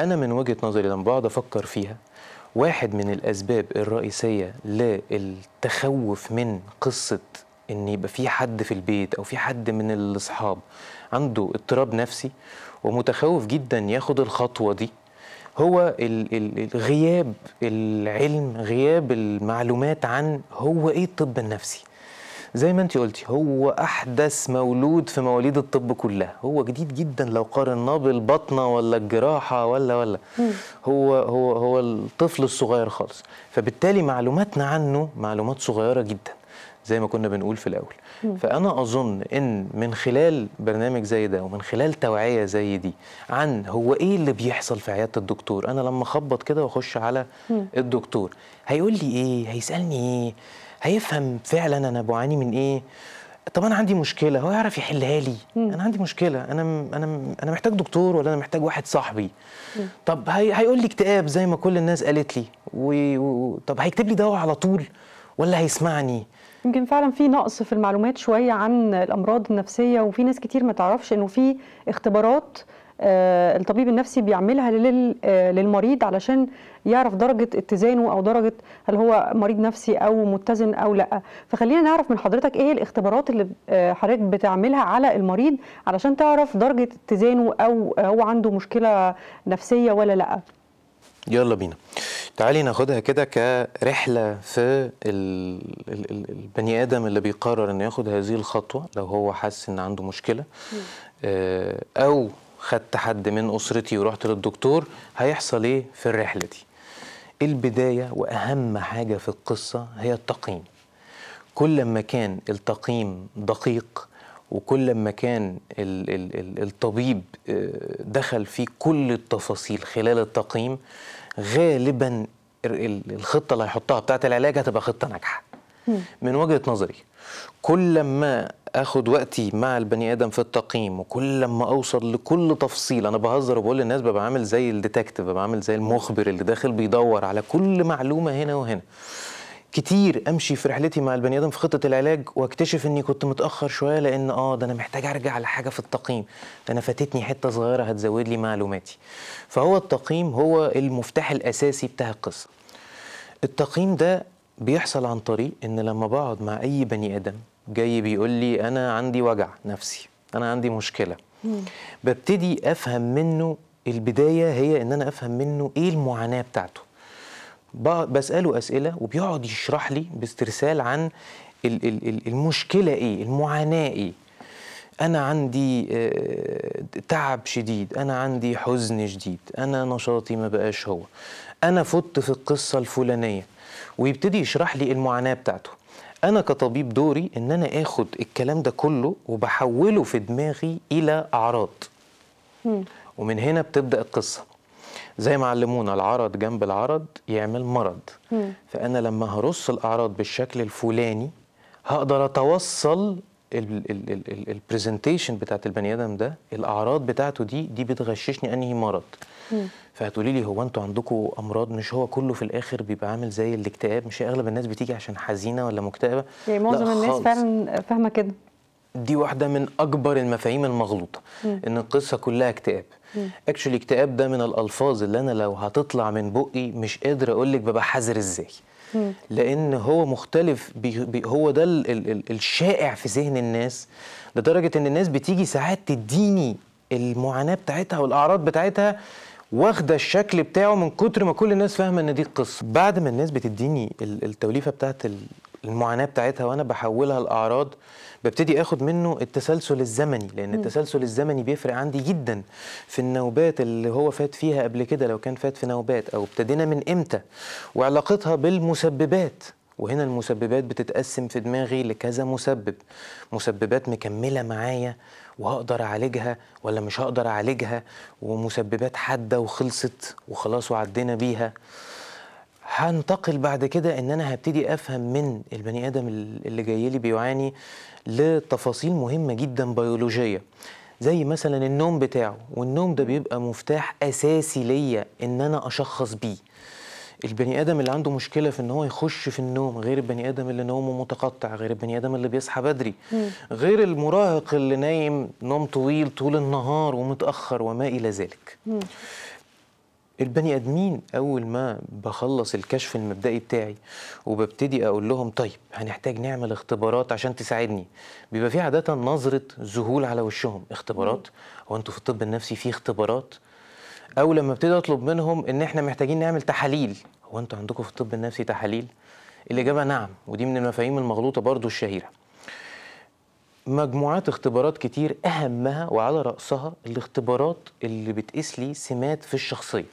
أنا من وجهة نظري لما بقعد أفكر فيها واحد من الأسباب الرئيسية للتخوف من قصة إن يبقى في حد في البيت أو في حد من الأصحاب عنده اضطراب نفسي ومتخوف جدا ياخد الخطوة دي هو غياب العلم غياب المعلومات عن هو إيه الطب النفسي زي ما انت قلتي هو احدث مولود في مواليد الطب كلها هو جديد جدا لو قارناه بالبطنه ولا الجراحه ولا ولا هو هو هو الطفل الصغير خالص فبالتالي معلوماتنا عنه معلومات صغيره جدا زي ما كنا بنقول في الاول فانا اظن ان من خلال برنامج زي ده ومن خلال توعيه زي دي عن هو ايه اللي بيحصل في عياده الدكتور انا لما اخبط كده واخش على الدكتور هيقول لي ايه هيسالني ايه هيفهم فعلا انا بعاني من ايه طب انا عندي مشكله هو يعرف يحلها لي مم. انا عندي مشكله انا م... انا م... انا محتاج دكتور ولا انا محتاج واحد صاحبي مم. طب هي... هيقول لي اكتئاب زي ما كل الناس قالت لي و... و... طب هيكتب لي دواء على طول ولا هيسمعني يمكن فعلا في نقص في المعلومات شويه عن الامراض النفسيه وفي ناس كتير ما تعرفش انه في اختبارات آه، الطبيب النفسي بيعملها آه، للمريض علشان يعرف درجة اتزانه أو درجة هل هو مريض نفسي أو متزن أو لا فخلينا نعرف من حضرتك إيه الاختبارات اللي آه، حضرتك بتعملها على المريض علشان تعرف درجة اتزانه أو هو عنده مشكلة نفسية ولا لا يلا بينا تعالي ناخدها كده كرحلة في البني آدم اللي بيقرر أنه ياخد هذه الخطوة لو هو حاسس أن عنده مشكلة أو خدت حد من اسرتي ورحت للدكتور هيحصل ايه في الرحله دي البدايه واهم حاجه في القصه هي التقييم كل ما كان التقييم دقيق وكل ما كان الطبيب آه، دخل في كل التفاصيل خلال التقييم غالبا الخطه اللي هيحطها بتاعه العلاج هتبقى خطه ناجحه من وجهه نظري كل ما اخد وقتي مع البني ادم في التقييم وكل لما اوصل لكل تفصيل انا بهزر وبقول للناس ببقى عامل زي الديتكتيف ببقى عامل زي المخبر اللي داخل بيدور على كل معلومه هنا وهنا كتير امشي في رحلتي مع البني ادم في خطه العلاج واكتشف اني كنت متاخر شويه لان اه ده انا محتاج ارجع لحاجه في التقييم ده انا فاتتني حته صغيره هتزود لي معلوماتي فهو التقييم هو المفتاح الاساسي بتاع القصه التقييم ده بيحصل عن طريق ان لما بقعد مع اي بني ادم جاي بيقول لي انا عندي وجع نفسي انا عندي مشكله ببتدي افهم منه البدايه هي ان انا افهم منه ايه المعاناه بتاعته بساله اسئله وبيقعد يشرح لي باسترسال عن المشكله ايه المعاناه ايه انا عندي آه، تعب شديد انا عندي حزن شديد انا نشاطي ما بقاش هو انا فت في القصه الفلانيه ويبتدي يشرح لي المعاناه بتاعته انا كطبيب دوري ان انا اخد الكلام ده كله وبحوله في دماغي الى اعراض مم. ومن هنا بتبدا القصه زي ما علمونا العرض جنب العرض يعمل مرض مم. فانا لما هرص الاعراض بالشكل الفلاني هقدر اتوصل البرزنتيشن بتاعت البني ادم ده الاعراض بتاعته دي دي بتغششني انهي مرض فهتقولي لي هو انتوا عندكم امراض مش هو كله في الاخر بيبقى عامل زي الاكتئاب مش اغلب الناس بتيجي عشان حزينه ولا مكتئبه يعني معظم الناس فعلا فاهمه كده دي واحده من اكبر المفاهيم المغلوطه ان القصه كلها اكتئاب اكشلي اكتئاب ده من الالفاظ اللي انا لو هتطلع من بقي مش قادر اقول لك ببقى حذر ازاي لان هو مختلف بي بي هو ده ال ال ال الشائع في ذهن الناس لدرجه ان الناس بتيجي ساعات تديني المعاناه بتاعتها والاعراض بتاعتها واخده الشكل بتاعه من كتر ما كل الناس فاهمه ان دي القصه بعد ما الناس بتديني التوليفه بتاعت المعاناه بتاعتها وانا بحولها لاعراض ببتدي اخد منه التسلسل الزمني لان التسلسل الزمني بيفرق عندي جدا في النوبات اللي هو فات فيها قبل كده لو كان فات في نوبات او ابتدينا من امتى وعلاقتها بالمسببات وهنا المسببات بتتقسم في دماغي لكذا مسبب مسببات مكملة معايا وهقدر أعالجها ولا مش هقدر أعالجها ومسببات حادة وخلصت وخلاص وعدينا بيها هنتقل بعد كده ان انا هبتدي افهم من البني ادم اللي جاي لي بيعاني لتفاصيل مهمه جدا بيولوجيه زي مثلا النوم بتاعه والنوم ده بيبقى مفتاح اساسي ليا ان انا اشخص بيه البني ادم اللي عنده مشكله في ان هو يخش في النوم غير البني ادم اللي نومه متقطع غير البني ادم اللي بيصحى بدري غير المراهق اللي نايم نوم طويل طول النهار ومتاخر وما الى ذلك البني ادمين اول ما بخلص الكشف المبدئي بتاعي وببتدي اقول لهم طيب هنحتاج نعمل اختبارات عشان تساعدني بيبقى في عاده نظره ذهول على وشهم اختبارات هو انتوا في الطب النفسي في اختبارات او لما ابتدي اطلب منهم ان احنا محتاجين نعمل تحاليل هو انتوا عندكم في الطب النفسي تحاليل الاجابه نعم ودي من المفاهيم المغلوطه برضو الشهيره مجموعات اختبارات كتير اهمها وعلى راسها الاختبارات اللي بتقيس لي سمات في الشخصيه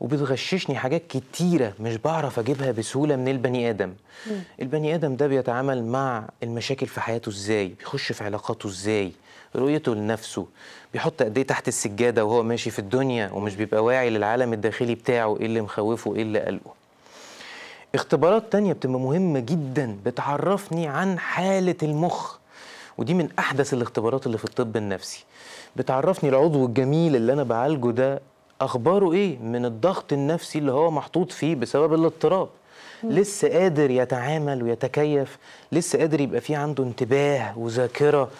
وبتغششني حاجات كتيرة مش بعرف أجيبها بسهولة من البني آدم م. البني آدم ده بيتعامل مع المشاكل في حياته إزاي بيخش في علاقاته إزاي رؤيته لنفسه بيحط قد ايه تحت السجاده وهو ماشي في الدنيا ومش بيبقى واعي للعالم الداخلي بتاعه ايه اللي مخوفه ايه اللي قلقه اختبارات تانية بتبقى مهمة جدا بتعرفني عن حالة المخ ودي من أحدث الاختبارات اللي في الطب النفسي بتعرفني العضو الجميل اللي أنا بعالجه ده اخباره ايه من الضغط النفسي اللي هو محطوط فيه بسبب الاضطراب لسه قادر يتعامل ويتكيف لسه قادر يبقى فيه عنده انتباه وذاكره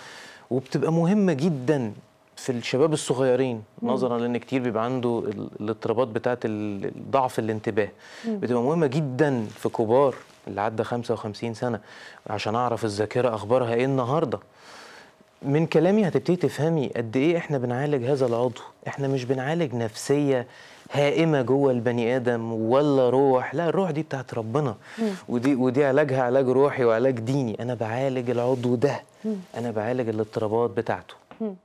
وبتبقى مهمه جدا في الشباب الصغيرين نظرا لان كتير بيبقى عنده الاضطرابات بتاعه ضعف الانتباه بتبقى مهمه جدا في كبار اللي عدى 55 سنه عشان اعرف الذاكره اخبارها ايه النهارده من كلامي هتبتدي تفهمي قد ايه احنا بنعالج هذا العضو احنا مش بنعالج نفسيه هائمه جوه البني ادم ولا روح لا الروح دي بتاعت ربنا ودي ودي علاجها علاج روحي وعلاج ديني انا بعالج العضو ده انا بعالج الاضطرابات بتاعته